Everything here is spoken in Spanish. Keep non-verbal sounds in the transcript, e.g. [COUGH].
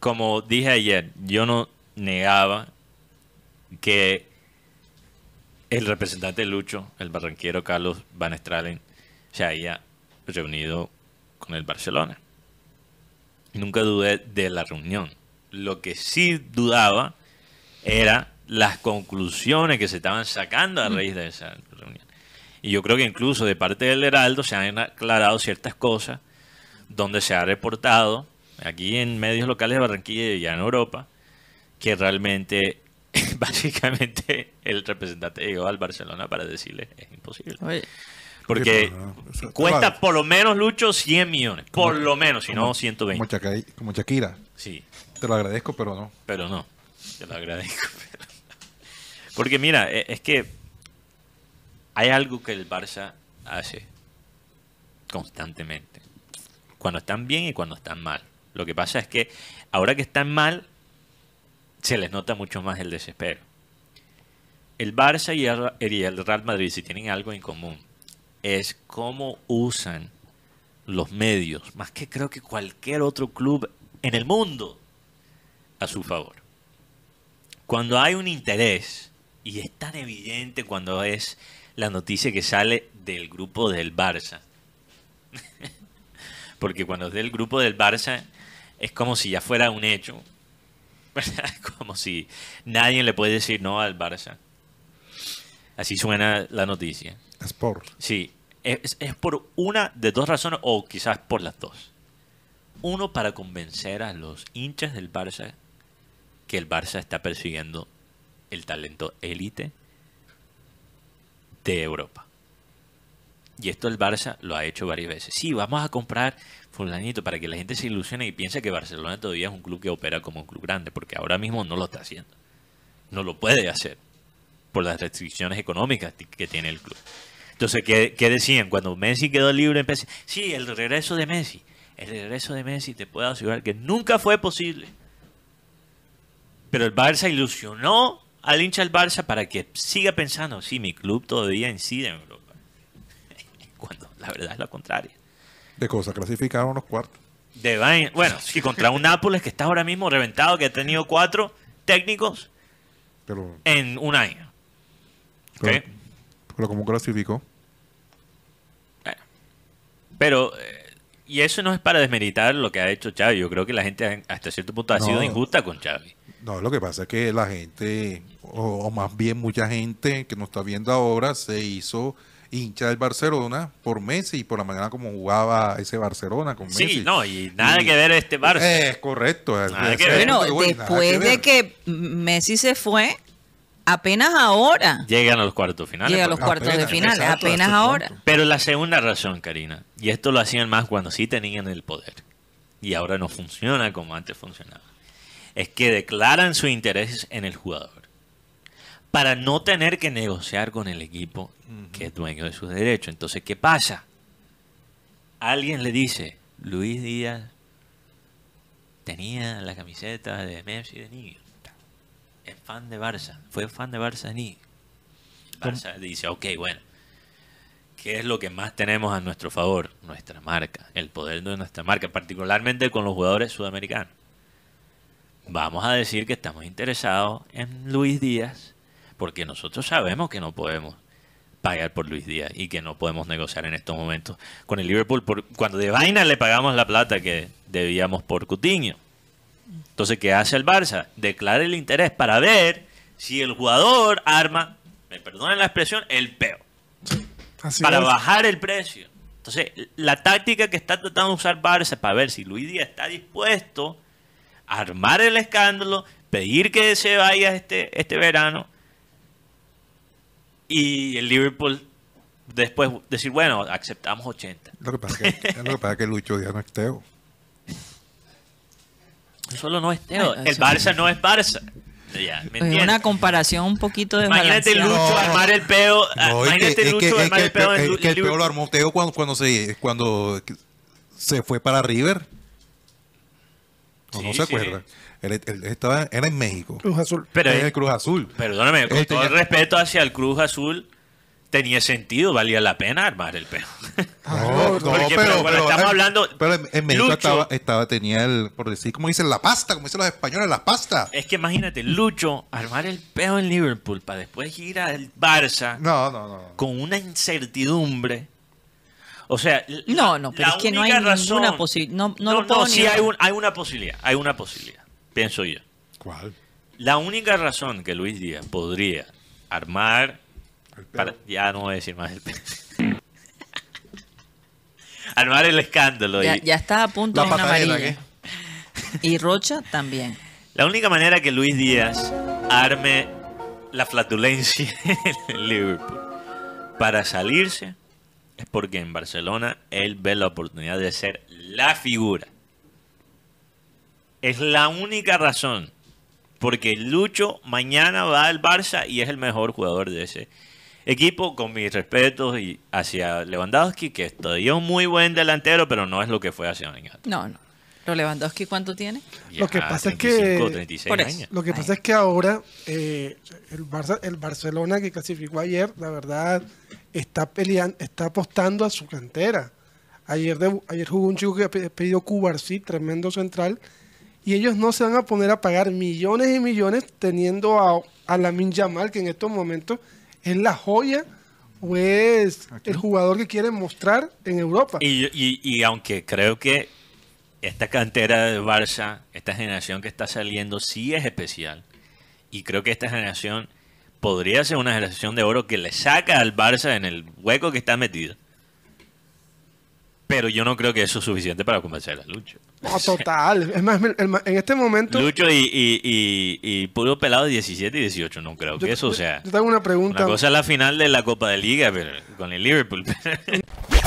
como dije ayer, yo no negaba que el representante de Lucho, el barranquero Carlos Van Stralen, se haya reunido con el Barcelona. Nunca dudé de la reunión. Lo que sí dudaba era las conclusiones que se estaban sacando a mm. raíz de esa reunión. Y yo creo que incluso de parte del Heraldo se han aclarado ciertas cosas donde se ha reportado aquí en medios locales de Barranquilla y ya en Europa, que realmente, [LAUGHS] básicamente, el representante llegó al Barcelona para decirle, es imposible. Porque cuesta por lo menos, Lucho, 100 millones. Por lo menos, si no 120. Como, Shakira, como Shakira. Sí. Te lo agradezco, pero no. Pero no. Te lo agradezco. [LAUGHS] Porque mira, e, es que hay algo que el Barça hace constantemente. Cuando están bien y cuando están mal. Lo que pasa es que ahora que están mal, se les nota mucho más el desespero. El Barça y el Real Madrid, si tienen algo en común, es cómo usan los medios, más que creo que cualquier otro club en el mundo, a su favor. Cuando hay un interés, y es tan evidente cuando es la noticia que sale del grupo del Barça, [LAUGHS] porque cuando es del grupo del Barça, es como si ya fuera un hecho. [LAUGHS] como si nadie le puede decir no al Barça. Así suena la noticia. Es por. Sí, es, es, por una de dos razones o quizás por las dos. Uno, para convencer a los hinchas del Barça que el Barça está persiguiendo el talento élite de Europa. Y esto el Barça lo ha hecho varias veces. Sí, vamos a comprar fulanito para que la gente se ilusione y piense que Barcelona todavía es un club que opera como un club grande, porque ahora mismo no lo está haciendo. No lo puede hacer por las restricciones económicas que tiene el club. Entonces, ¿qué, decían? Cuando Messi quedó libre, empecé, sí, el regreso de Messi. El regreso de Messi te puedo asegurar que nunca fue posible. Pero el Barça ilusionó al hincha del Barça para que siga pensando, sí, mi club todavía incide, en Europa. La verdad es la contraria. De cosa, clasificaron los cuartos. De Bueno, si contra un Nápoles que está ahora mismo reventado, que ha tenido cuatro técnicos pero, en un año. Pero, pero clasificó? Bueno. Eh. Pero, eh, y eso no es para desmeritar lo que ha hecho Xavi. Yo creo que la gente hasta cierto punto ha sido injusta con Xavi. No, lo que pasa es que la gente, o, o más bien mucha gente que nos está viendo ahora, se hizo hincha del Barcelona por Messi y por la mañana como jugaba ese Barcelona con Messi. Sí, no, y nada que ver este Barça. Es correcto. Bueno, después de que, Messi se fue, apenas ahora. Llegan a los cuartos finales. Llegan a los cuartos de finales, apenas ahora. Pero la segunda razón, Karina, y esto lo hacían más cuando sí tenían el poder, y ahora no funciona como antes funcionaba, es que declaran su interés en el jugador para no tener que negociar con el equipo que es dueño de sus derechos. Entonces, ¿qué pasa? Alguien le dice, Luis Díaz tenía la camiseta de Messi de niño. Es fan de Barça, fue fan de Barça de niño. Barça dice, ok, bueno, ¿qué es lo que más tenemos a nuestro favor? Nuestra marca, el poder de nuestra marca, particularmente con los jugadores sudamericanos. Vamos a decir que estamos interesados en Luis Díaz porque nosotros sabemos que no podemos pagar por Luis Díaz y que no podemos negociar en estos momentos con el Liverpool por, cuando de vaina le pagamos la plata que debíamos por Cutiño. Entonces, ¿qué hace el Barça? Declara el interés para ver si el jugador arma, me perdonen la expresión, el peo. para bajar el precio. Entonces, la táctica que está tratando de usar Barça para ver si Luis Díaz está dispuesto a armar el escándalo, pedir que se vaya este, este verano y el Liverpool después decir, bueno, aceptamos 80. Lo que pasa es que, lo pasa que Lucho ya no es Teo. Solo no es Teo. el Barça no es Barça. Ya, una comparación un poquito de Imagínate Lucho armar el peo. imagínate Lucho armar el peo. que el peo, lo armó Teo cuando, cuando, se, cuando se fue para River. No, se acuerda. Él, estaba, era en México. Cruz Azul. Pero el Cruz Azul. Perdóname, con este todo el respeto hacia el Cruz Azul, tenía sentido, valía la pena armar el peo ah, pero, estamos hablando. Pero en México estaba, estaba, tenía el, por decir, como dicen, la pasta, como dicen los españoles, la pasta. Es que imagínate, Lucho, armar el peo en Liverpool para después ir al Barça. No, no, no. Con una incertidumbre o sea, no, no, pero es que no hay ninguna posibilidad. No, sí hay, una posibilidad, hay una posibilidad, pienso yo. ¿Cuál? La única razón que Luis Díaz podría armar, ya no voy a decir más el [LAUGHS] armar el escándalo. Ya, está a punto de una amarilla. Y Rocha también. La única manera que Luis Díaz arme la flatulencia [LAUGHS] en Liverpool para salirse es porque en Barcelona él ve la oportunidad de ser la figura. Es la única razón. Porque Lucho mañana va al Barça y es el mejor jugador de ese equipo. Con mis respetos y hacia Lewandowski, que es todavía un muy buen delantero, pero no es lo que fue hace años. No, no. ¿Lo Lewandowski cuánto tiene? lo que pasa 35, es que 36 años. Lo que pasa es que ahora eh, el, Barça, el Barcelona que clasificó ayer, la verdad, está peleando, está apostando a su cantera. Ayer, de, ayer jugó un chico que ha pedido Cubarsí, tremendo central, y ellos no se van a poner a pagar millones y millones teniendo a, a Lamin Yamal, que en estos momentos es la joya o es el jugador que quieren mostrar en Europa. Y, y aunque creo que esta cantera de Barça, esta generación que está saliendo, sí es especial. Y creo que esta generación podría ser una generación de oro que le saca al Barça en el hueco que está metido. Pero yo no creo que eso es suficiente para convencer a Lucho. No, total. Es más, en este momento. Lucho y, y, puro pelado 17 y 18. No creo que eso sea. Yo tengo una pregunta. La cosa es la final de la Copa de Liga pero, con el Liverpool. [LAUGHS]